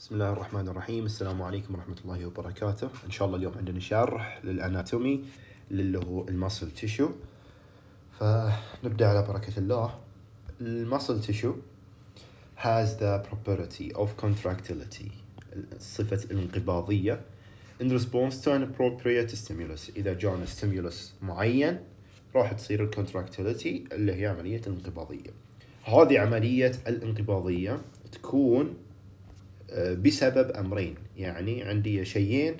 بسم الله الرحمن الرحيم السلام عليكم ورحمة الله وبركاته إن شاء الله اليوم عندنا شرح للأناتومي اللي هو المصل تشو فنبدأ على بركة الله المصل تشو has the property of contractility صفة الانقباضية in response to an appropriate stimulus إذا جانا stimulus معين راح تصير contractility اللي هي عملية الانقباضية هذه عملية الانقباضية تكون بسبب امرين يعني عندي شيئين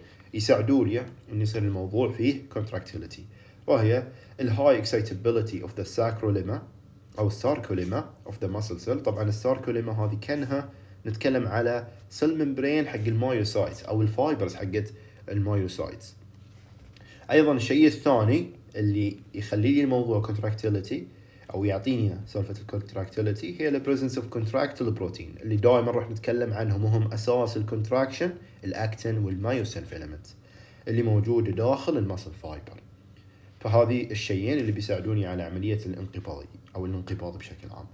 لي ان يصير الموضوع فيه contractility وهي الهاي اكسايتابيلتي اوف ذا ساكروليما او الساركوليما اوف ذا ماسل سيل طبعا الساركوليما هذه كانها نتكلم على سيل ممبرين حق المايوسايت او الفايبرز حقت المايوسايت ايضا الشيء الثاني اللي يخلي لي الموضوع contractility او يعطيني سالفه الكونتراكتيليتي هي البريزنس اوف كونتراكتيل بروتين اللي دائما راح نتكلم عنهم وهم اساس الكونتراكشن الاكتين والمايوسين فيلمنت اللي موجوده داخل المسل فايبر فهذه الشيئين اللي بيساعدوني على عمليه الانقباض او الانقباض بشكل عام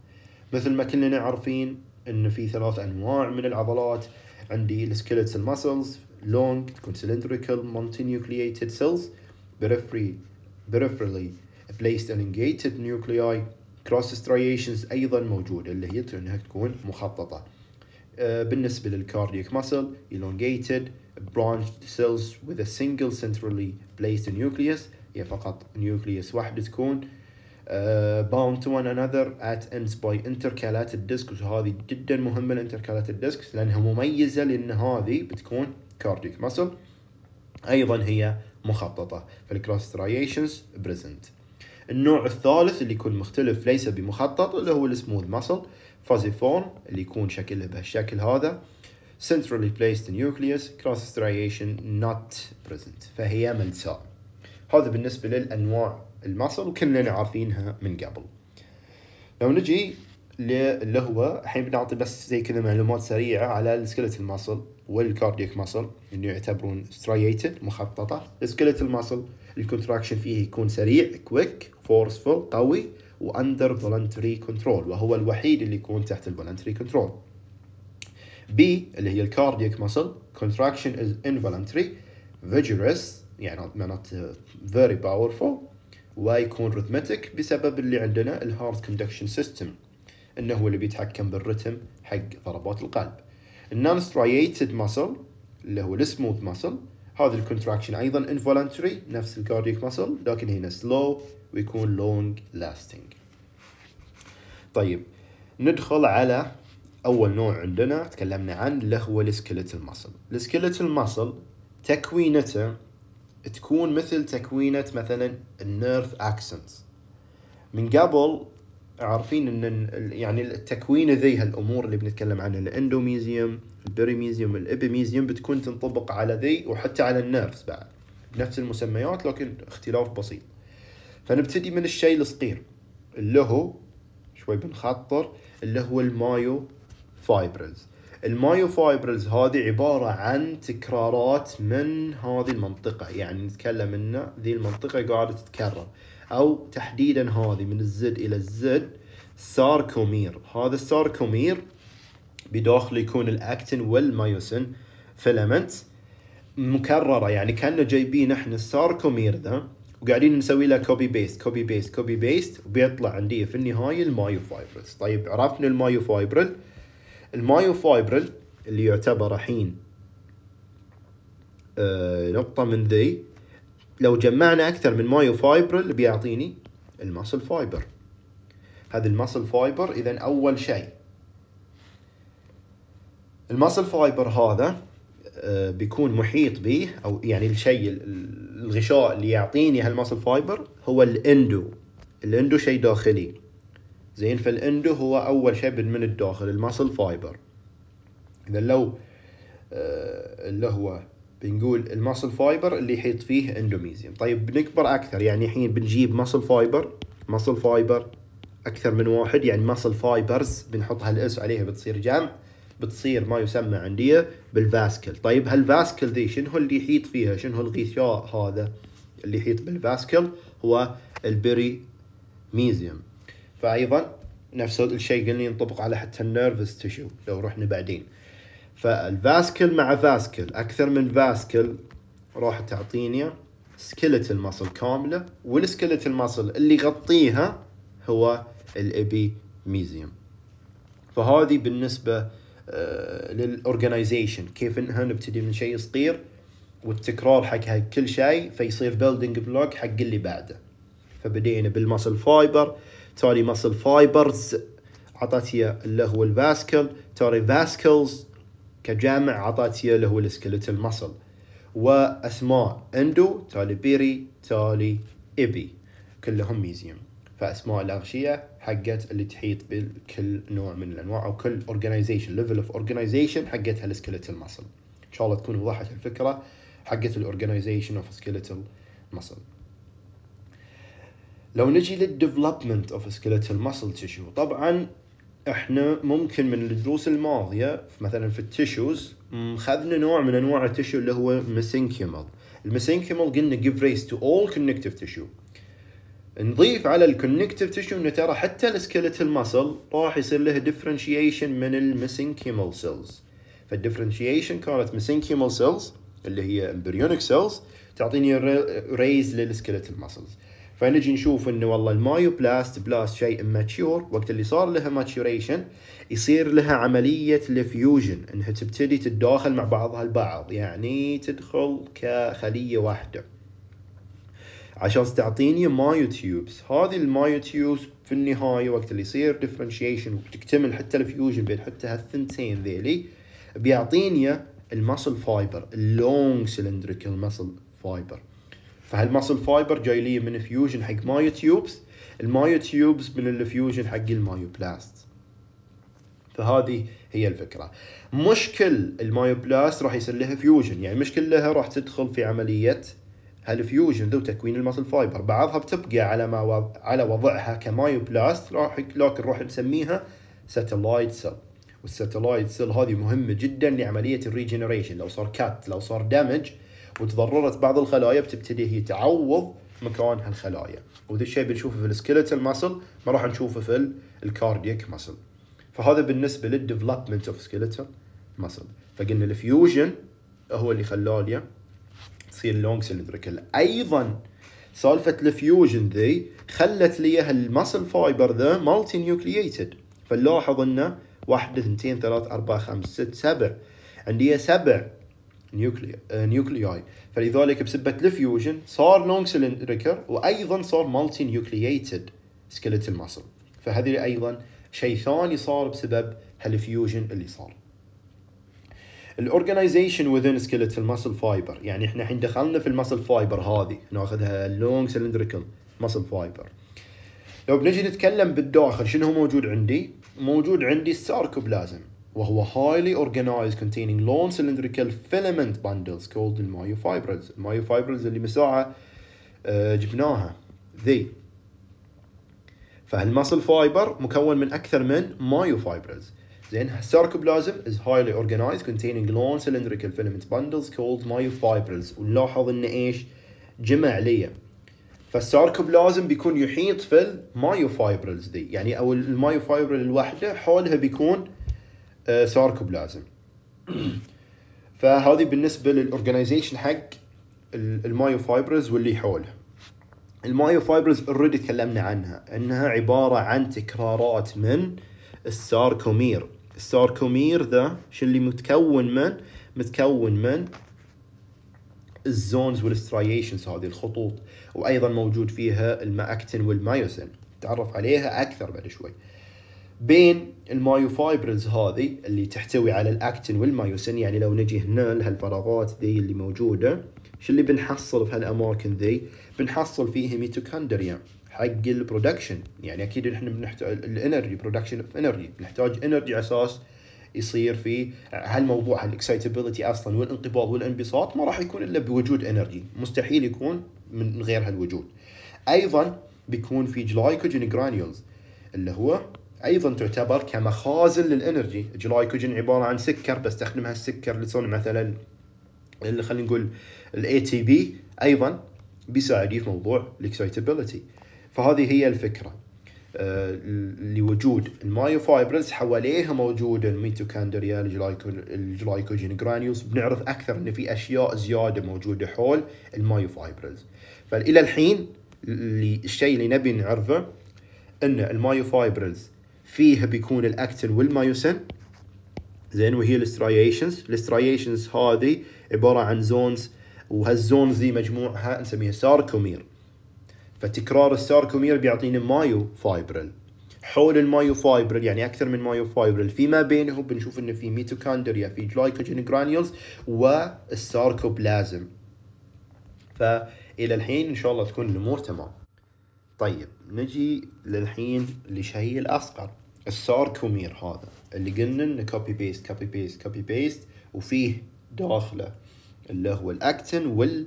مثل ما كلنا عارفين ان في ثلاث انواع من العضلات عندي السكيلتس المسلز لونج تكون مونتي multinucleated سيلز بريفري peripherally placed elongated nuclei cross striations ايضا موجوده اللي هي انها تكون مخططه بالنسبه cardiac muscle elongated branched cells with a single centrally placed nucleus هي فقط نيوكليوس واحد تكون bound to one another at ends by intercalated discs وهذه جدا مهمه الانتركالاتد discs لانها مميزه لان هذه بتكون cardiac muscle ايضا هي مخططه فالكروس striations بريزنت النوع الثالث اللي يكون مختلف ليس بمخطط اللي هو السموث ماسل فازيفورم اللي يكون شكله بهالشكل هذا centrally placed nucleus cross striation not present فهي ملساء هذا بالنسبة للأنواع المصل وكلنا عارفينها من قبل لو نجي اللي هو الحين بنعطي بس زي كذا معلومات سريعة على السكلت المصل والكاردياك مصل اللي يعتبرون striated مخططة السكلت المصل الكونتراكشن فيه يكون سريع كويك فورسفul قوي واندر فولنتري كنترول وهو الوحيد اللي يكون تحت الفولنتري كنترول بي اللي هي الكاردييك مسل كونتراكشن از انفولنتري vigorous يعني معناته فيري powerful ويكون rhythmic بسبب اللي عندنا الهارت كوندكشن سيستم انه هو اللي بيتحكم بالرتم حق ضربات القلب النون striated muscle اللي هو السموث muscle هذا الكونتراكشن ايضا انفولنتري نفس الكارديك muscle لكن هنا سلو ويكون لونج لاستنج طيب ندخل على اول نوع عندنا تكلمنا عن اللي هو السكيلتال ماسل السكيلتال ماسل تكوينته تكون مثل تكوينة مثلا النيرف اكسنت من قبل عارفين ان يعني التكوين ذي هالامور اللي بنتكلم عنها الاندوميزيوم البريميزيوم الابيميزيوم بتكون تنطبق على ذي وحتى على النيرفز بعد نفس المسميات لكن اختلاف بسيط فنبتدي من الشيء الصغير اللي هو شوي بنخطر اللي هو المايو فايبرز المايو فايبرز هذه عبارة عن تكرارات من هذه المنطقة يعني نتكلم ان ذي المنطقة قاعدة تتكرر او تحديدا هذه من الزد الى الزد ساركومير هذا الساركومير بداخله يكون الاكتين والمايوسين فيلمنت مكررة يعني كأنه جايبين احنا الساركومير ذا وقاعدين نسوي له كوبي بيست كوبي بيست كوبي بيست وبيطلع عندي في النهايه المايوفايبرلز طيب عرفنا المايوفايبرل المايوفايبرل اللي يعتبر الحين آه نقطه من ذي لو جمعنا اكثر من مايوفايبرل بيعطيني الماسل فايبر هذا الماسل فايبر اذا اول شيء الماسل فايبر هذا آه، بيكون محيط به او يعني الشيء الغشاء اللي يعطيني هالماسل فايبر هو الاندو الاندو شيء داخلي زين فالاندو هو اول شيء من الداخل الماسل فايبر اذا لو آه، اللي هو بنقول الماسل فايبر اللي يحيط فيه اندوميزيوم طيب بنكبر اكثر يعني الحين بنجيب ماسل فايبر ماسل فايبر اكثر من واحد يعني ماسل فايبرز بنحط هالاس عليها بتصير جمع بتصير ما يسمى عندي بالفاسكل طيب هالفاسكل ذي شنو اللي يحيط فيها شنو الغثاء هذا اللي يحيط بالفاسكل هو البري ميزيوم فايضا نفس الشيء قلنا ينطبق على حتى النيرفس تشو لو رحنا بعدين فالفاسكل مع فاسكل اكثر من فاسكل راح تعطيني سكلت ماسل كامله والسكلت ماسل اللي يغطيها هو الابي ميزيوم فهذه بالنسبه آه، للاورجنايزيشن كيف انها نبتدي من شيء صغير والتكرار حق كل شيء فيصير بيلدينج بلوك حق اللي بعده فبدينا بالمسل فايبر تالي مسل فايبرز عطتي اللي هو الفاسكل تالي فاسكلز كجامع عطتي اللي هو السكيلتال مسل واسماء اندو تالي بيري تالي ابي كلهم ميزيوم فاسماء الأغشية حقت اللي تحيط بكل نوع من الأنواع أو كل اورجنايزيشن ليفل اوف اورجنايزيشن حقتها السكيلتال ماسل إن شاء الله تكون وضحت الفكرة حقت الاورجنايزيشن اوف سكيلتال ماسل لو نجي للديفلوبمنت اوف سكيلتال ماسل تشو طبعا احنا ممكن من الدروس الماضيه مثلا في التيشوز خذنا نوع من انواع التيشو اللي هو mesenchymal الميسينكيمال قلنا give raise to all connective tissue نضيف على الكونكتيف تيشو انه ترى حتى السكيلتال ماسل راح يصير له ديفرنشيشن من الميسنكيمال سيلز فالديفرنشيشن كانت mesenchymal سيلز اللي هي امبريونيك سيلز تعطيني ريز للسكيلتال ماسلز فنجي نشوف انه والله المايوبلاست بلاست شيء ماتشور وقت اللي صار لها ماتشوريشن يصير لها عمليه الفيوجن انها تبتدي تتداخل مع بعضها البعض يعني تدخل كخليه واحده عشان تعطيني مايو تيوبس هذه المايو تيوبس في النهايه وقت اللي يصير ديفرنشيشن وتكتمل حتى الفيوجن بين حتى هالثنتين ذيلي بيعطيني المسل فايبر اللونج سلندريكال مسل فايبر فهالمسل فايبر جاي لي من فيوجن حق مايو تيوبس المايو تيوبس من الفيوجن حق المايو بلاست فهذه هي الفكره مشكل المايو بلاست راح يصير لها فيوجن يعني مشكل لها راح تدخل في عمليه هالفيوجن ذو تكوين الماسل فايبر بعضها بتبقى على ما وض... على وضعها كمايوبلاست راح لكن راح نسميها ساتلايت سيل والساتلايت سيل هذه مهمه جدا لعمليه الريجنريشن لو صار كات لو صار دامج وتضررت بعض الخلايا بتبتدي هي تعوض مكان هالخلايا وذا الشيء بنشوفه في السكيلتال ماسل ما راح نشوفه في الكاردييك ماسل فهذا بالنسبه للديفلوبمنت اوف سكيلتال ماسل فقلنا الفيوجن هو اللي خلاه تصير لونج سلندريكال ايضا سالفه الفيوجن ذي خلت لي هالمسل فايبر ذا مالتي نيوكليتد فنلاحظ انه واحد اثنتين ثلاث اربعة خمس ست سبع عندي سبع نيوكلي نيوكلياي آه، فلذلك بسبه الفيوجن صار لونج سلندريكال وايضا صار مالتي نيوكليتد سكلتل مسل فهذه ايضا شيء ثاني صار بسبب هالفيوجن اللي صار الاورجنايزيشن وذين سكلت المسل فايبر يعني احنا الحين دخلنا في المسل فايبر هذه ناخذها لونج سلندريكال مسل فايبر لو بنجي نتكلم بالداخل شنو هو موجود عندي موجود عندي الساركوبلازم وهو highly organized containing long cylindrical filament bundles called المايوفايبرز المايوفايبرز اللي من ساعه آه، جبناها ذي فالمسل فايبر مكون من اكثر من مايوفايبرز زين الساركوبلازم is highly organized containing long cylindrical filament bundles called myofibrils ونلاحظ ان ايش جمع ليه فالساركوبلازم بيكون يحيط في المايوفايبرلز دي يعني او المايوفايبرل الواحده حولها بيكون ساركوبلازم آه، فهذه بالنسبه للاورجنايزيشن حق المايوفايبرلز واللي حولها المايوفايبرلز اوريدي تكلمنا عنها انها عباره عن تكرارات من الساركومير الساركومير ذا شو اللي متكون من متكون من الزونز والسترايشنز هذه الخطوط وايضا موجود فيها الماكتين والمايوسين تعرف عليها اكثر بعد شوي بين المايوفايبرز هذه اللي تحتوي على الاكتين والمايوسين يعني لو نجي هنا لهالفراغات ذي اللي موجوده شو اللي بنحصل في هالاماكن ذي بنحصل فيه ميتوكوندريا حق البرودكشن يعني اكيد نحن بنحتاج الانرجي برودكشن اوف انرجي بنحتاج انرجي اساس يصير في هالموضوع هالاكسايتابيلتي اصلا والانقباض والانبساط ما راح يكون الا بوجود انرجي مستحيل يكون من غير هالوجود ايضا بيكون في جلايكوجين جرانيولز اللي هو ايضا تعتبر كمخازن للانرجي الجلايكوجين عباره عن سكر بستخدم هالسكر لصنع مثلا اللي خلينا نقول الاي تي بي ايضا بيساعد في موضوع الاكسايتابيلتي فهذه هي الفكره آه، لوجود المايوفايبرز حواليها موجوده الميتوكاندريا الجلايكوجين جرانيوس بنعرف اكثر ان في اشياء زياده موجوده حول المايوفايبرز فالى الحين اللي الشيء اللي نبي نعرفه ان المايوفايبرز فيها بيكون الاكتين والمايوسين زين وهي السترايشنز السترايشنز هذه عباره عن زونز وهالزونز دي مجموعها نسميها ساركومير فتكرار الساركومير بيعطينا مايو فايبرل حول المايو فايبرل يعني اكثر من مايو فايبرل فيما بينهم بنشوف انه في ميتوكوندريا في جلايكوجين جرانيولز والساركوبلازم فالى الحين ان شاء الله تكون الامور تمام طيب نجي للحين لشيء الاصغر الساركومير هذا اللي قلنا انه كوبي بيست كوبي بيست كوبي بيست وفيه داخله اللي هو الاكتن وال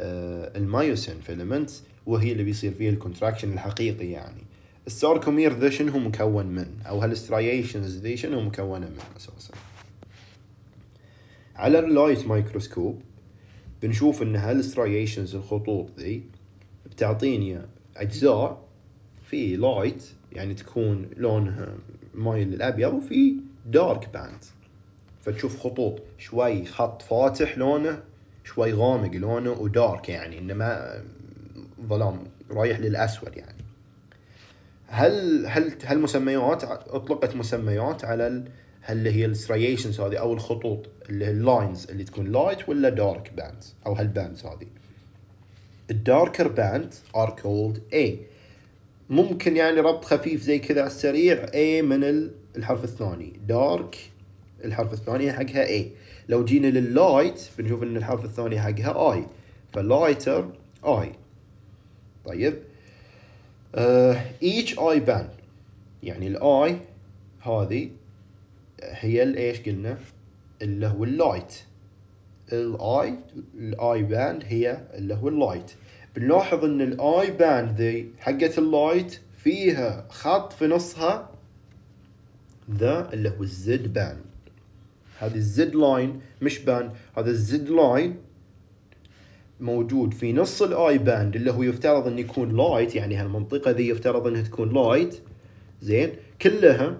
آه، المايوسين فيلمنتس وهي اللي بيصير فيها الكونتراكشن الحقيقي يعني الساركومير ذا شنو هو مكون من او هالسترايشنز ذي شنو مكونه من اساسا على اللايت مايكروسكوب بنشوف ان هالسترايشنز الخطوط ذي بتعطيني اجزاء في لايت يعني تكون لونها مايل للابيض وفي دارك باند فتشوف خطوط شوي خط فاتح لونه شوي غامق لونه ودارك يعني انه ما ظلام رايح للأسود يعني هل هل هل مسميات اطلقت مسميات على هل هي الستريشنز هذه او الخطوط اللي هي اللاينز اللي تكون لايت ولا دارك باند او هالباندز هذه الداركر باند ار كولد اي ممكن يعني ربط خفيف زي كذا على السريع اي من الحرف الثاني دارك الحرف الثاني حقها اي لو جينا لللايت بنشوف ان الحرف الثاني حقها اي فلايتر اي طيب ايتش اي بان يعني الاي هذه هي الايش قلنا اللي هو اللايت الاي الاي باند هي اللي هو اللايت بنلاحظ ان الاي باند ذي حقت اللايت فيها خط في نصها ذا اللي هو الزد باند هذه الزد لاين مش باند هذا الزد لاين موجود في نص الاي باند اللي هو يفترض انه يكون لايت يعني هالمنطقه ذي يفترض انها تكون لايت زين كلها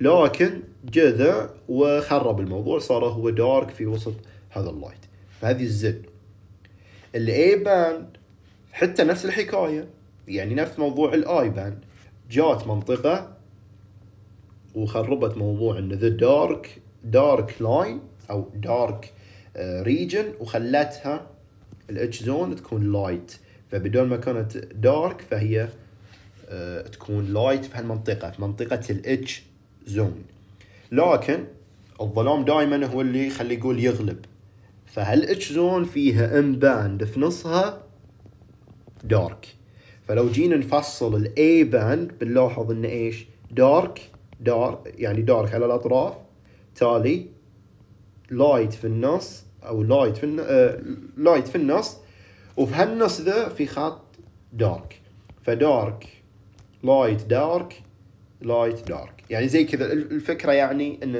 لكن جذع وخرب الموضوع صار هو دارك في وسط هذا اللايت فهذه الزد الاي باند حتى نفس الحكايه يعني نفس موضوع الاي باند جات منطقه وخربت موضوع ان ذا دارك دارك لاين او دارك آه، ريجن وخلتها الاتش زون تكون لايت فبدون ما كانت دارك فهي آه، تكون لايت في هالمنطقة في منطقة الاتش زون لكن الظلام دائما هو اللي خلي يقول يغلب فهالاتش زون فيها ام باند في نصها دارك فلو جينا نفصل الاي باند بنلاحظ ان ايش دارك دار يعني دارك على الاطراف تالي لايت في النص او لايت في آه لايت في النص وفي هالنص ذا في خط دارك فدارك لايت دارك لايت دارك يعني زي كذا الفكره يعني ان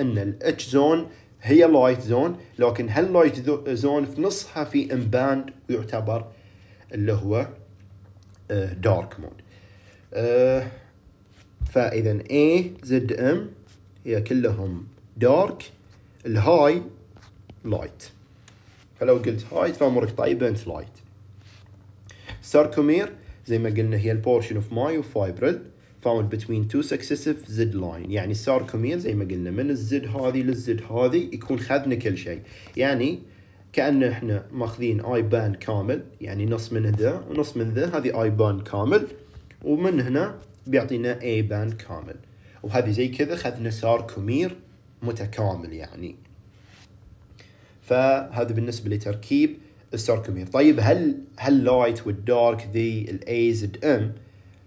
ان الاتش زون هي لايت زون لكن هاللايت زون في نصها في امباند ويعتبر اللي هو دارك آه، مود آه، فاذا A زد ام هي كلهم دارك الهاي لايت فلو قلت هايت فامرك طيب انت لايت sarcomere زي ما قلنا هي البورشن اوف مايو فايبرل found between two successive Z line يعني sarcomere زي ما قلنا من الزد هذه للزد هذه يكون خذنا كل شيء يعني كأن احنا ماخذين اي بان كامل يعني نص من ذا ونص من ذا هذه اي بان كامل ومن هنا بيعطينا اي بان كامل وهذه زي كذا خذنا ساركومير متكامل يعني فهذا بالنسبه لتركيب الساركومير طيب هل هل لايت والدارك ذي الاي زد ام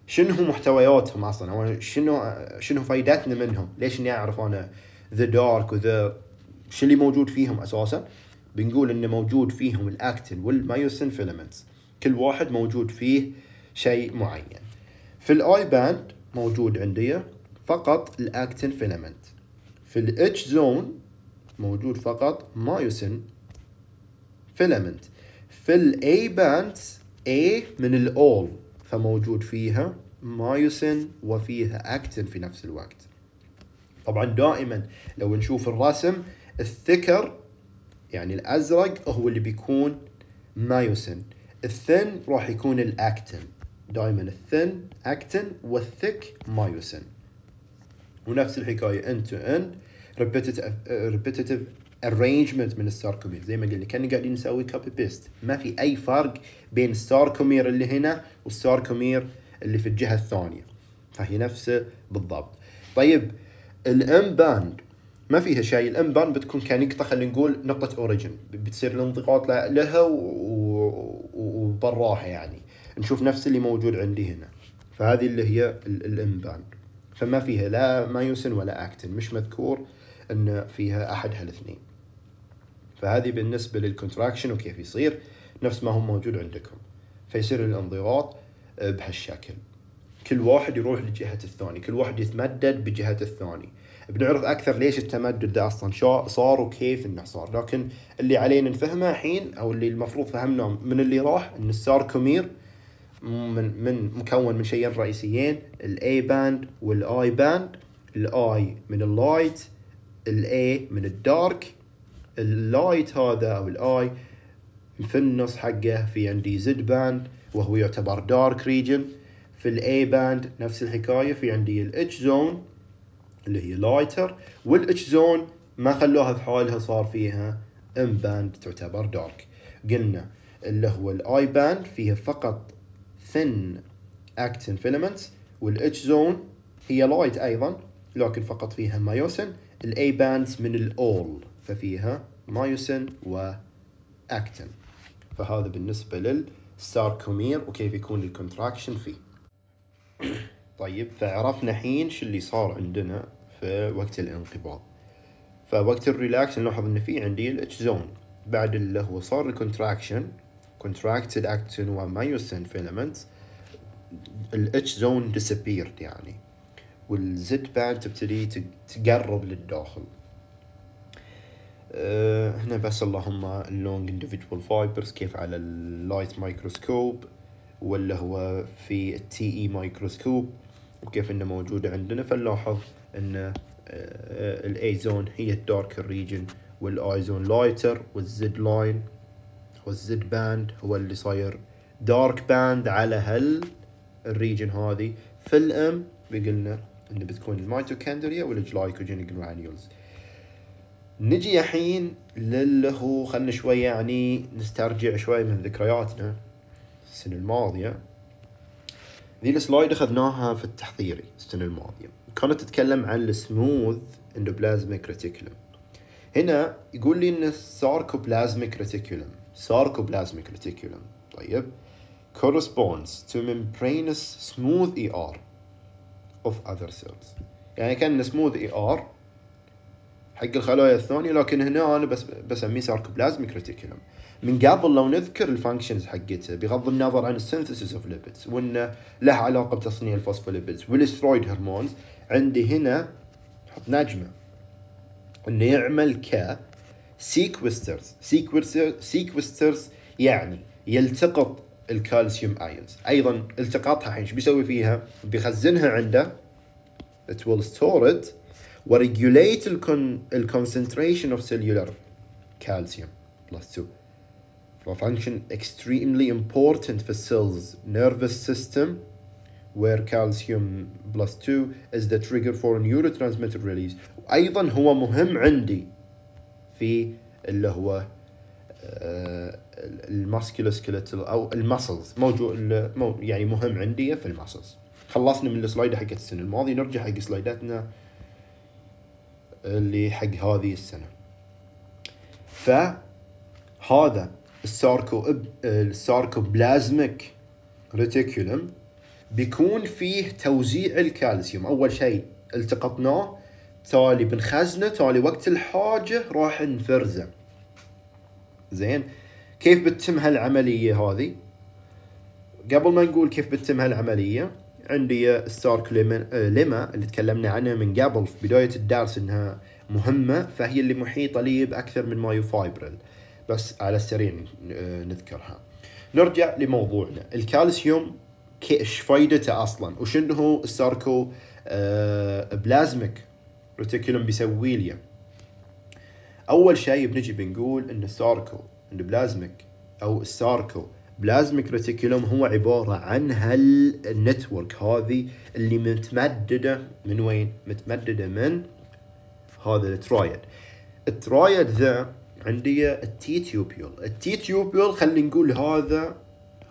شنو هو محتوياتهم اصلا شنو شنو فائدتنا منهم ليش اني اعرف انا ذا دارك وذا شو اللي موجود فيهم اساسا بنقول انه موجود فيهم الاكتين والمايوسين فيلمنتس كل واحد موجود فيه شيء معين في الاي باند موجود عندي فقط الاكتين فيلمنت في الاتش زون موجود فقط مايوسين فيلمنت في الاي باند A من الأول فموجود فيها مايوسين وفيها أكتين في نفس الوقت طبعا دائما لو نشوف الرسم الثكر يعني الأزرق هو اللي بيكون مايوسين الثن راح يكون الأكتين دائما الثن أكتين والثك مايوسين ونفس الحكاية ان تو ان ريبيتيتيف ارينجمنت uh, من كومير زي ما قلنا كان قاعدين نسوي كوبي بيست ما في اي فرق بين كومير اللي هنا كومير اللي في الجهه الثانيه فهي نفسه بالضبط طيب الام باند ما فيها شيء الام باند بتكون كنقطه خلينا نقول نقطه اوريجن بتصير الانضغاط لها وبراها يعني نشوف نفس اللي موجود عندي هنا فهذه اللي هي الام باند فما فيها لا مايوسن ولا اكتن مش مذكور ان فيها احد هالاثنين فهذه بالنسبه للكونتراكشن وكيف يصير نفس ما هو موجود عندكم فيصير الانضغاط آه، بهالشكل كل واحد يروح لجهة الثاني كل واحد يتمدد بجهة الثاني بنعرف أكثر ليش التمدد ده أصلا شو صار وكيف إنه صار لكن اللي علينا نفهمه الحين أو اللي المفروض فهمناه من اللي راح إن الساركومير من, من مكون من شيئين رئيسيين الاي باند والاي باند الاي من اللايت الاي من الدارك اللايت هذا او الاي في النص حقه في عندي زد باند وهو يعتبر دارك ريجن في الاي باند نفس الحكايه في عندي الاتش زون اللي هي لايتر والاتش زون ما خلوها في حالها صار فيها ام باند تعتبر دارك قلنا اللي هو الاي باند فيها فقط ثن اكتن فيلمنتس والاتش زون هي لايت ايضا لكن فقط فيها مايوسن الاي باندز من الاول ففيها مايوسين واكتين فهذا بالنسبه للساركومير وكيف يكون الكونتراكشن فيه طيب فعرفنا الحين شو اللي صار عندنا في وقت الانقباض فوقت الريلاكس نلاحظ ان في عندي الاتش زون بعد اللي هو صار الكونتراكشن كونتراكتد اكتين ومايوسين فيلمنتس الاتش زون disappeared يعني والزد باند تبتدي تقرب للداخل أه هنا بس اللهم اللونج individual فايبرز كيف على اللايت مايكروسكوب ولا هو في التي اي مايكروسكوب وكيف انه موجودة عندنا فنلاحظ ان آه، الاي زون هي الداركر ريجن والاي زون لايتر والزد لاين والزد باند هو اللي صاير دارك باند على هال الريجن هذه في الام بقلنا اللي بتكون الميتوكوندريا والجلايكوجينيك جرانيولز نجي الحين للي هو خلنا شوي يعني نسترجع شوي من ذكرياتنا السنة الماضية ذي السلايد اخذناها في التحضيري السنة الماضية كانت تتكلم عن السموث اندوبلازميك ريتيكولم هنا يقول لي ان الساركوبلازميك ريتيكولم ساركوبلازميك ريتيكولم طيب corresponds to membranous smooth ER of other cells يعني كان سموث اي ار حق الخلايا الثانيه لكن هنا انا بس بسميه ساركوبلازميك ريتيكولم من قبل لو نذكر الفانكشنز حقته بغض النظر عن السنثسيس اوف ليبيدز وانه له علاقه بتصنيع الفوسفوليبيدز والاسترويد هرمونز عندي هنا حط نجمه انه يعمل ك سيكوسترز سيكوسترز يعني يلتقط الكالسيوم ايونز ايضا التقاطها الحين شو بيسوي فيها بيخزنها عنده it will store it وريجوليت الكونسنتريشن of cellular calcium plus 2 function extremely important for cells nervous system where calcium plus 2 is the trigger for neurotransmitter release وايضا هو مهم عندي في اللي هو الماسكيلوسكيلتل او المسلز موجود يعني مهم عندي في المسلز خلصنا من السلايد حقت السنه الماضيه نرجع حق سلايداتنا اللي حق هذه السنه فهذا الساركو الساركوبلازميك ريتيكولم بيكون فيه توزيع الكالسيوم اول شيء التقطناه تالي بنخزنه تالي وقت الحاجه راح نفرزه زين كيف بتتم هالعملية هذه قبل ما نقول كيف بتتم هالعملية عندي ستارك ليما آه، اللي تكلمنا عنها من قبل في بداية الدرس انها مهمة فهي اللي محيطة لي بأكثر من مايوفايبرل بس على السريع آه، نذكرها نرجع لموضوعنا الكالسيوم ايش فايدته اصلا وشنو هو الساركو آه، بلازمك ريتيكولوم بيسوي لي اول شيء بنجي بنقول ان الساركو البلازميك او الساركو بلازميك ريتيكولوم هو عباره عن هالنتورك هذه اللي متمدده من وين؟ متمدده من هذا الترايد. الترايد ذا عندي التي تيوبيول، التي تيوبيول خلينا نقول هذا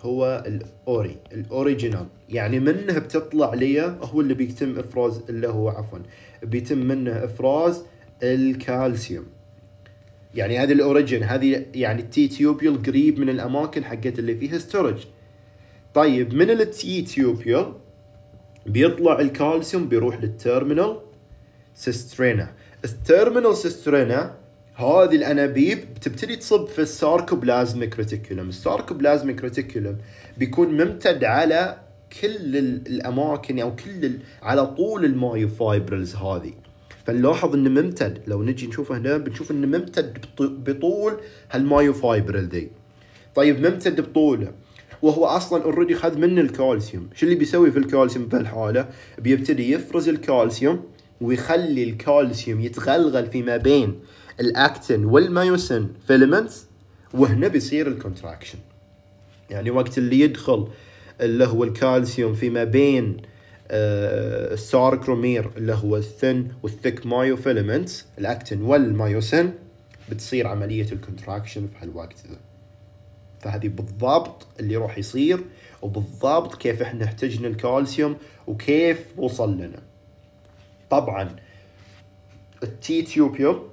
هو الاوري الاوريجينال يعني منه بتطلع لي هو اللي بيتم افراز اللي هو عفوا بيتم منه افراز الكالسيوم يعني هذه الاوريجن هذه يعني التي تيوبيول قريب من الاماكن حقت اللي فيها ستورج طيب من التي تيوبيول بيطلع الكالسيوم بيروح للتيرمينال سيسترينا التيرمينال سيسترينا هذه الانابيب بتبتدي تصب في الساركوبلازميك ريتيكولم الساركوبلازميك ريتيكولم بيكون ممتد على كل الاماكن او كل على طول المايوفايبرلز هذه فنلاحظ انه ممتد لو نجي نشوفه هنا بنشوف انه ممتد بطول هالمايوفايبر ذي طيب ممتد بطوله وهو اصلا اوريدي خذ منه الكالسيوم شو اللي بيسوي في الكالسيوم بهالحاله بيبتدي يفرز الكالسيوم ويخلي الكالسيوم يتغلغل فيما بين الاكتين والمايوسين فيلمنتس وهنا بيصير الكونتراكشن يعني وقت اللي يدخل اللي هو الكالسيوم فيما بين آه، السعر كرومير اللي هو الثن والثيك مايو فيلمنتس الاكتين والمايوسين بتصير عملية الكونتراكشن في هالوقت ذا فهذه بالضبط اللي راح يصير وبالضبط كيف احنا احتجنا الكالسيوم وكيف وصل لنا طبعا التي تيوبيول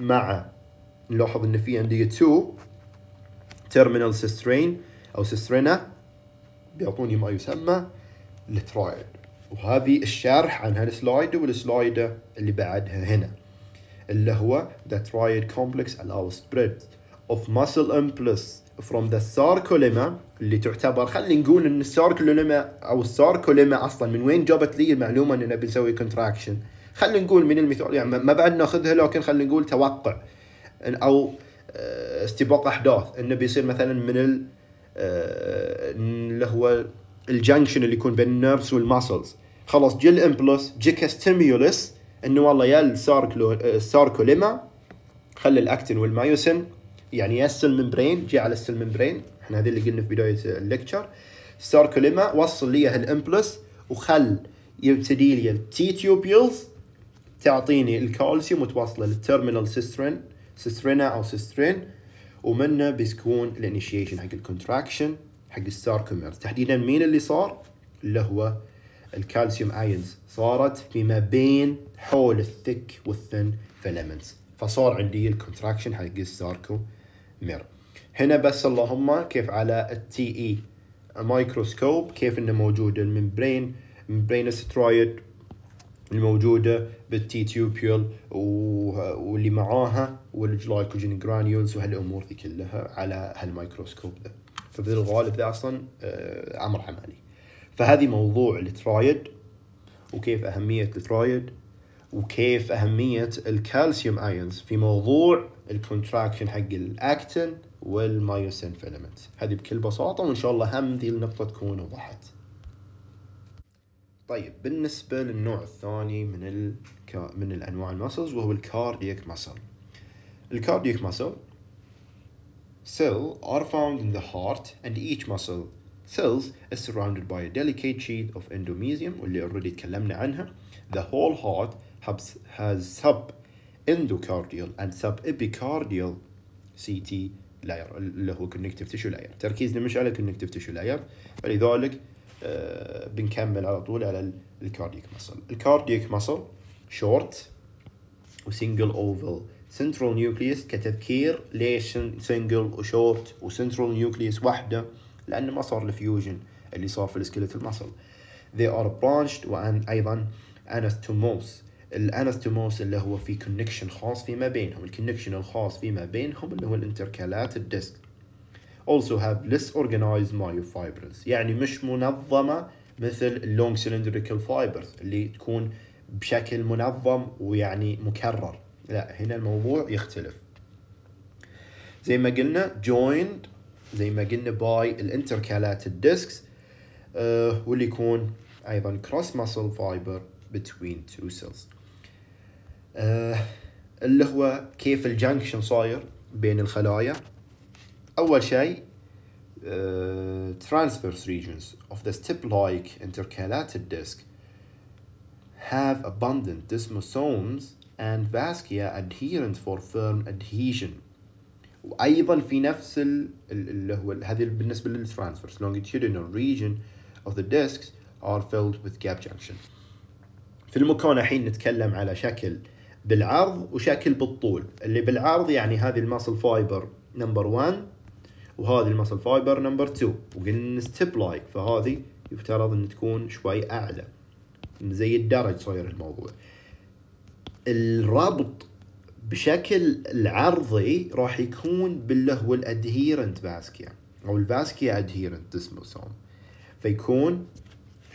مع نلاحظ ان في عندي 2 تيرمينال سيسترين او سيسترينا بيعطوني ما يسمى الترايل وهذه الشرح عن هالسلايد والسلايد اللي بعدها هنا اللي هو the triad complex allows spread of muscle impulse from the sarcolemma اللي تعتبر خلينا نقول ان الساركوليما او الساركوليما اصلا من وين جابت لي المعلومه اننا بنسوي كونتراكشن خلينا نقول من المثال يعني ما بعد ناخذها لكن خلينا نقول توقع او آه، استباق احداث انه بيصير مثلا من آه، اللي هو الجنكشن اللي يكون بين النيرفز والماسلز خلص جي الامبلس جي ستيميولس انه والله يا الساركوليما خلي الاكتين والمايوسين يعني يا السلمبرين ممبرين جي على السلمبرين ممبرين احنا هذه اللي قلنا في بدايه الليكتشر الساركوليما وصل لي الامبلس وخل يبتدي لي التي تيوبيلز تعطيني الكالسيوم وتوصله للترمينال سيسترين سيسترينا او سيسترين ومنه بيكون الانيشيشن حق الكونتراكشن حق الساركومير تحديدا مين اللي صار اللي هو الكالسيوم ايونز صارت فيما بين حول الثك والثن فيلمنتس فصار عندي الكونتراكشن حق الساركو مير هنا بس اللهم كيف على التي اي مايكروسكوب كيف انه موجود الممبرين ممبرين سترويد الموجودة بالتي تيوبيول واللي معاها والجلايكوجين جرانيولز وهالامور ذي كلها على هالمايكروسكوب ذا فبالغالب ذا اصلا آه، امر عملي فهذه موضوع الترايد وكيف أهمية الترايد وكيف أهمية الكالسيوم آيونز في موضوع الكونتراكشن حق الأكتن والمايوسين فيلمنت هذه بكل بساطة وإن شاء الله هم ذي النقطة تكون وضحت طيب بالنسبة للنوع الثاني من ال... من الأنواع المسلز وهو الكاردياك مسل الكاردياك مسل cell are found in the heart and each muscle cells is surrounded by a delicate sheet of endomysium واللي already تكلمنا عنها. The whole heart has, has sub-endocardial and sub-epicardial CT layer اللي هو connective tissue layer. تركيزنا مش على connective tissue layer فلذلك آه بنكمل على طول على الكارديك muscle. الكارديك muscle short single oval central nucleus كتذكير ليش single short و central nucleus واحده لأن ما صار الفيوجن اللي صار في السكلت المصل they are branched وان أيضا anastomose الانستوموس اللي هو في كونكشن خاص فيما بينهم الكونكشن الخاص فيما بينهم اللي هو الانتركالات الديسك also have less organized myofibrils يعني مش منظمة مثل اللونج cylindrical fibers اللي تكون بشكل منظم ويعني مكرر لا هنا الموضوع يختلف زي ما قلنا joined زي ما قلنا باي الانتركالات الديسكس uh, واللي يكون ايضا كروس ماسل فايبر بتوين تو سيلز اللي هو كيف الجانكشن صاير بين الخلايا اول شيء transverse regions of the step-like intercalated disc have abundant desmosomes and vascular adherent for firm adhesion وايضا في نفس اللي هو هذه بالنسبه للترانسفيرس longitudinal region of the ديسكس are filled with gap junction. في المكون الحين نتكلم على شكل بالعرض وشكل بالطول، اللي بالعرض يعني هذه الماسل فايبر نمبر 1 وهذه الماسل فايبر نمبر 2 وقلنا ستيب لايك فهذه يفترض ان تكون شوي اعلى زي الدرج صاير الموضوع. الربط بشكل العرضي راح يكون باللي هو الادهيرنت فاسكيا او الفاسكيا ادهيرنت ديسموسوم فيكون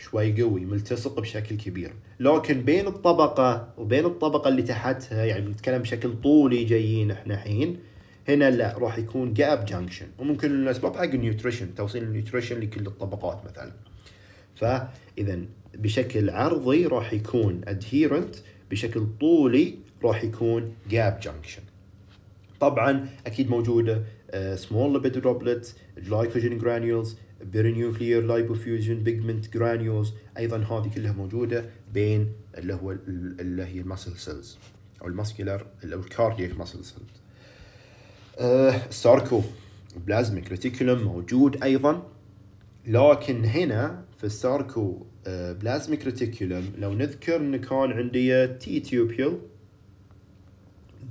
شوي قوي ملتصق بشكل كبير لكن بين الطبقة وبين الطبقة اللي تحتها يعني نتكلم بشكل طولي جايين احنا الحين هنا لا راح يكون جاب جانكشن وممكن الاسباب حق النيوتريشن توصيل النيوتريشن لكل الطبقات مثلا فاذا بشكل عرضي راح يكون ادهيرنت بشكل طولي راح يكون جاب جانكشن طبعا اكيد موجوده سمول ليبيد دروبلت جلايكوجين جرانيولز بيرينيوكلير لايبوفيوجن بيجمنت جرانيولز ايضا هذه كلها موجوده بين اللي هو اللي هي المسل سيلز او الماسكيلر او الكاردييك مسل سيلز الساركو بلازميك ريتيكولم موجود ايضا لكن هنا في الساركو بلازميك ريتيكولم لو نذكر انه كان عندي تي تيوبيل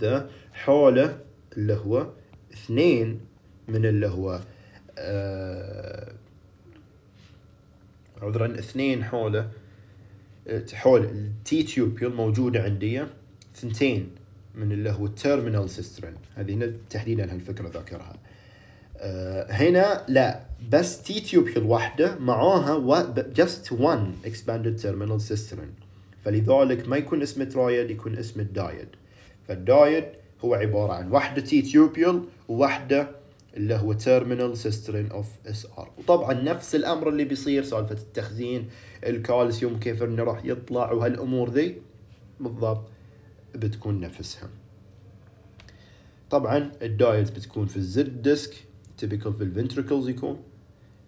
وحده حوله اللي هو اثنين من اللي هو آه، عذرا اثنين حوله حول آه، التي تيوبيل موجودة عندي اثنتين من اللي هو التيرمينال سيسترين هذه هنا تحديدا هالفكرة ذاكرها آه، هنا لا بس تي تيوبيل واحدة معاها جست وان اكسباندد تيرمينال سيسترين فلذلك ما يكون اسمه ترايد يكون اسمه دايد فالدايد هو عبارة عن وحدة تي تيوبيول ووحدة اللي هو تيرمينال سيسترين اوف اس ار وطبعا نفس الامر اللي بيصير سالفه التخزين الكالسيوم كيف انه راح يطلع وهالامور ذي بالضبط بتكون نفسها طبعا الدايت بتكون في الزد ديسك تيبيكال في الفنتريكلز يكون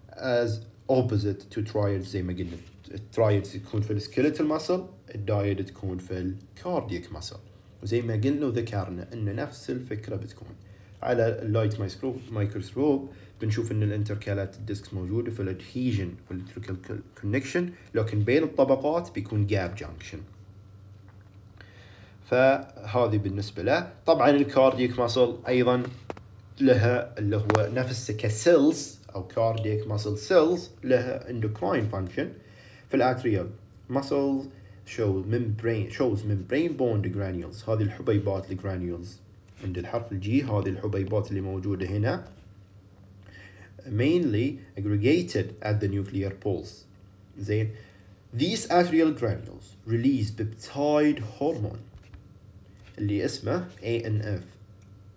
از اوبوزيت تو ترايد زي ما قلنا الترايد تكون في السكيلتال ماسل الدايت تكون في الكاردييك ماسل وزي ما قلنا وذكرنا ان نفس الفكره بتكون على اللايت مايكروسكوب بنشوف ان الانتركالات الديسك موجوده في الادهيجن والالكتريكال كونكشن لكن بين الطبقات بيكون جاب جانكشن فهذه بالنسبه له طبعا الكاردييك ماسل ايضا لها اللي هو نفس كسيلز او كاردييك ماسل سيلز لها اندوكراين فانكشن في الاتريال ماسلز shows membrane shows membrane bond granules هذه الحبيبات الجرانيولز عند الحرف الجي هذه الحبيبات اللي موجودة هنا mainly aggregated at the nuclear poles زين These arterial granules release peptide hormone اللي اسمه ANF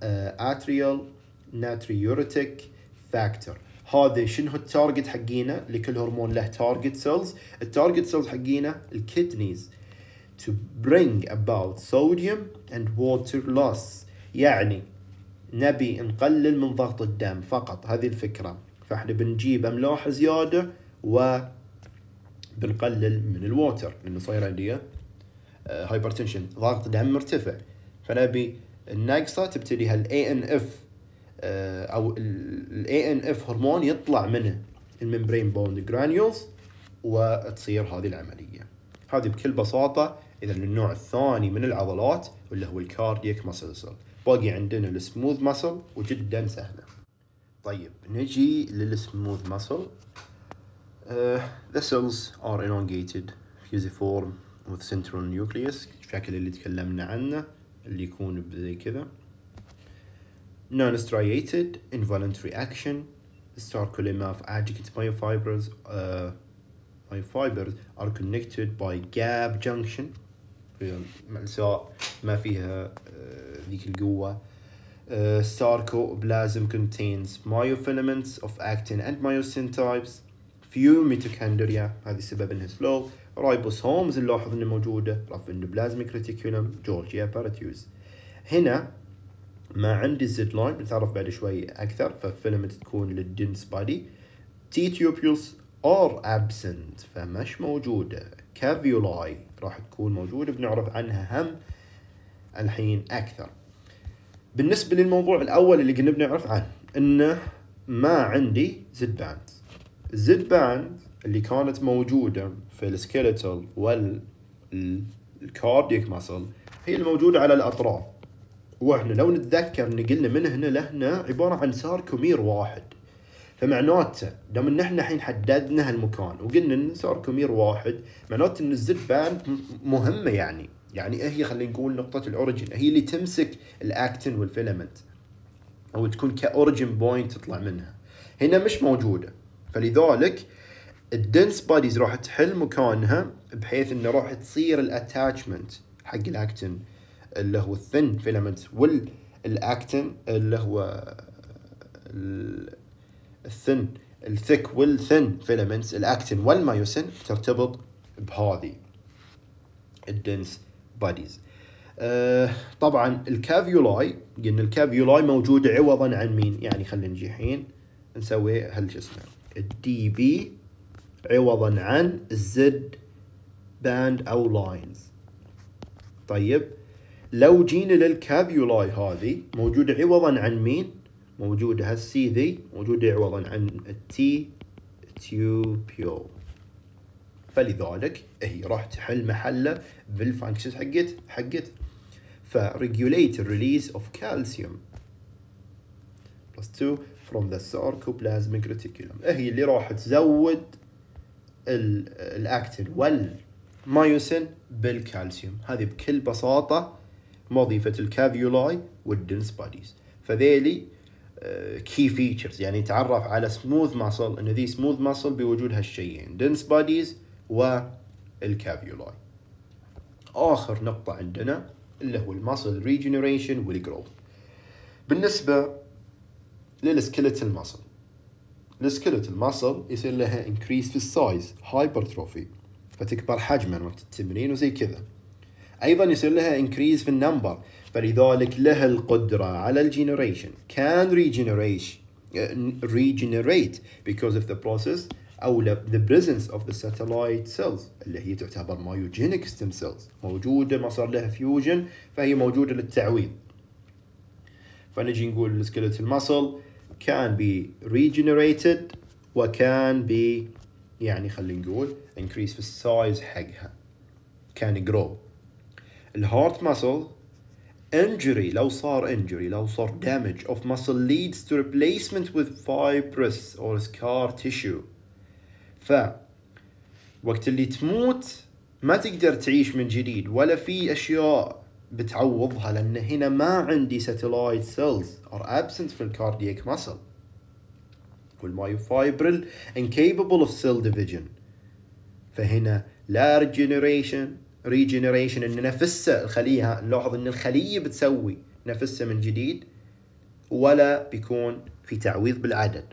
uh, arterial natriuretic factor هذا شنو التارجت حقينا لكل هرمون له تارجت سيلز التارجت سيلز حقينا الكدنيز to bring about sodium and water loss يعني نبي نقلل من ضغط الدم فقط هذه الفكرة فاحنا بنجيب املاح زيادة و بنقلل من الووتر لانه صاير عندي هايبرتنشن آه، ضغط دم مرتفع فنبي النقصة تبتدي هال ANF آه، او الاي ان اف هرمون يطلع من الممبرين بوند جرانيولز وتصير هذه العمليه هذه بكل بساطه اذا النوع الثاني من العضلات اللي هو الكاردييك ماسل باقي عندنا السموث ماسل وجدا سهله طيب نجي للسموث ماسل Uh, the cells are elongated fusiform with central nucleus الشكل اللي تكلمنا عنه اللي يكون زي كذا non-striated involuntary action sarcolemma of adjacent myofibers uh, myofibers are connected by gap junction So, ما فيها ذيك القوة Uh, sarcoplasm contains myofilaments of actin and myosin types few mitochondria هذه السبب انها slow. ribosomes نلاحظ انها موجوده في endoplasmic reticulum Georgia apparatus هنا ما عندي الزد لاين بنتعرف بعد شوي اكثر ففيلمنت تكون للدنس بادي تي تيوبيلز ار ابسنت فمش موجوده كافيولاي راح تكون موجوده بنعرف عنها هم الحين اكثر بالنسبه للموضوع الاول اللي كنا بنعرف عنه انه ما عندي زد باند الزد باند اللي كانت موجوده في السكيلتال والكارديك ماسل هي الموجوده على الاطراف واحنا لو نتذكر نقلنا من هنا لهنا عبارة عن سار واحد فمعناته دام ان احنا الحين حددنا هالمكان وقلنا ان سار واحد معناته ان الزد باند مهمه يعني يعني هي خلينا نقول نقطه الاوريجن هي اللي تمسك الاكتن والفيلمنت او تكون كاوريجن بوينت تطلع منها هنا مش موجوده فلذلك الدنس باديز راح تحل مكانها بحيث انه راح تصير الاتاتشمنت حق الاكتن اللي هو الثن فيلمنت والاكتن اللي هو الثن الثك والثن فيلمنت الاكتن والمايوسن ترتبط بهذه الدنس باديز أه طبعا الكافيولاي قلنا الكافيولاي موجود عوضا عن مين يعني خلينا نجي الحين نسوي هل اسمه الدي بي عوضا عن الزد باند او لاينز طيب لو جينا للكافيولاي هذه موجودة عوضا عن مين؟ موجودة هالسي ذي موجودة عوضا عن التي تيوبيول فلذلك هي راح تحل محله بالفانكشنز حقت حقت فريجوليت الريليز اوف كالسيوم بلس 2 فروم ذا ساركوبلازميك ريتيكولوم هي اللي راح تزود الاكتين والمايوسين بالكالسيوم هذه بكل بساطه مضيفة الكافيولاي والدنس باديز فذيلي كي آه، فيتشرز يعني تعرف على سموث ماسل ان ذي سموث ماسل بوجود هالشيئين دنس باديز والكافيولاي اخر نقطة عندنا اللي هو الماسل ريجنريشن والجروث بالنسبة للسكلت ماسل السكلت ماسل يصير لها انكريس في السايز هايبرتروفي فتكبر حجما وقت التمرين وزي كذا ايضا يصير لها increase في النمبر فلذلك لها القدره على الجنريشن can regenerate regenerate because of the process او the presence of the satellite cells اللي هي تعتبر myogenic stem cells موجوده ما صار لها fusion فهي موجوده للتعويض فنجي نقول skeletal muscle can be regenerated و can be يعني خلينا نقول increase في size حقها can grow الهارت ماسل injury لو صار injury لو صار damage of muscle leads to replacement with fibrous or scar tissue ف وقت اللي تموت ما تقدر تعيش من جديد ولا في اشياء بتعوضها لان هنا ما عندي satellite cells are absent في الكاردياك muscle والمايوفايبرل incapable of cell division فهنا لا regeneration ريجنريشن ان نفسه الخليه نلاحظ ان الخليه بتسوي نفسها من جديد ولا بيكون في تعويض بالعدد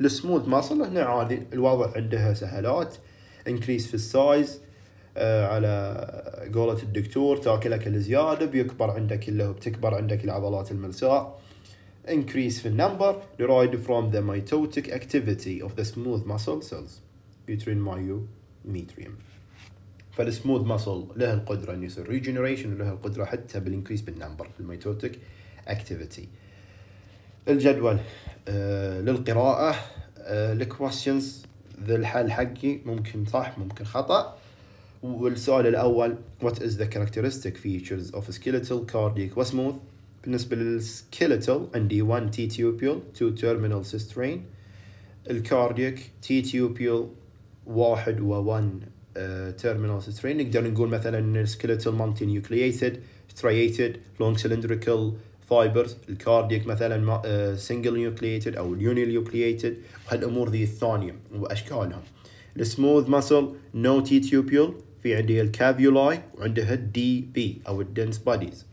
السموث ماسل هنا عادي الوضع عندها سهلات انكريس في السايز آه، على قولة الدكتور تاكل اكل زيادة بيكبر عندك اللي بتكبر عندك العضلات الملساء increase في النمبر derived from the mitotic activity of the smooth muscle cells between myometrium فالسموث ماسل له القدره انه يصير ريجنريشن وله القدره حتى بالانكريس بالنمبر في الميتوتيك اكتيفيتي الجدول آه، للقراءه الكويشنز آه، ذا الحل حقي ممكن صح ممكن خطا والسؤال الاول what is the characteristic features of skeletal cardiac وسموث بالنسبه للسكيلتال عندي 1 تي تيوبيول 2 تيرمينال سيسترين الكاردياك تي تيوبيول 1 و 1 تيرمينال آه، سترين نقدر نقول مثلا سكيلتال مالتي نيوكلييتد سترياتد لونج سلندريكال فايبرز الكارديك مثلا سنجل آه، nucleated او اليوني هالامور ذي الثانيه واشكالهم السموث ماسل نو تي تيوبيول في عندي الكافيولاي وعندها الدي بي او الدنس باديز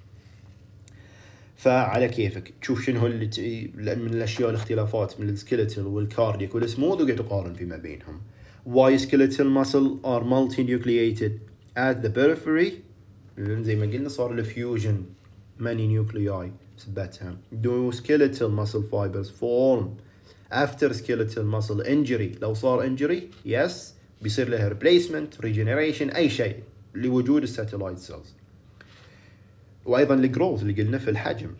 فعلى كيفك تشوف شنو اللي من الاشياء الاختلافات من السكلتل والكارديك والسموث وقاعد تقارن فيما بينهم why skeletal muscle are multinucleated at the periphery زي ما قلنا صار الفيوجن many nuclei ثبتها do skeletal muscle fibers form after skeletal muscle injury لو صار injury yes بيصير لها replacement regeneration اي شيء لوجود الساتلايت سيلز وايضا الجروث اللي قلنا في الحجم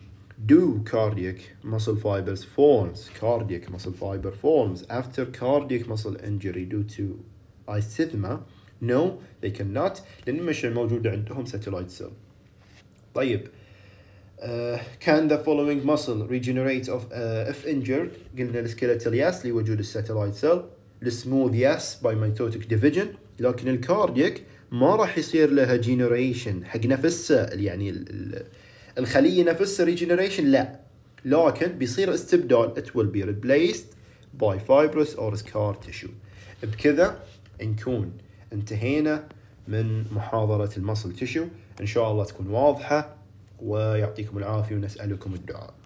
do cardiac muscle fibers forms, cardiac muscle fiber forms after cardiac muscle injury due to isthma? No, they cannot لأن مش موجود عندهم satellite cell. طيب uh, can the following muscle regenerate of, uh, if injured قلنا السكيلتال ياس لوجود الساتلايت سيل السموث ياس by mitotic division لكن الكارديك ما راح يصير لها جينيريشن حق نفسه يعني ال ال الخلية نفسها regeneration لا لكن بيصير استبدال it will be replaced by fibrous or scar tissue بكذا نكون انتهينا من محاضرة المصل تشو إن شاء الله تكون واضحة ويعطيكم العافية ونسألكم الدعاء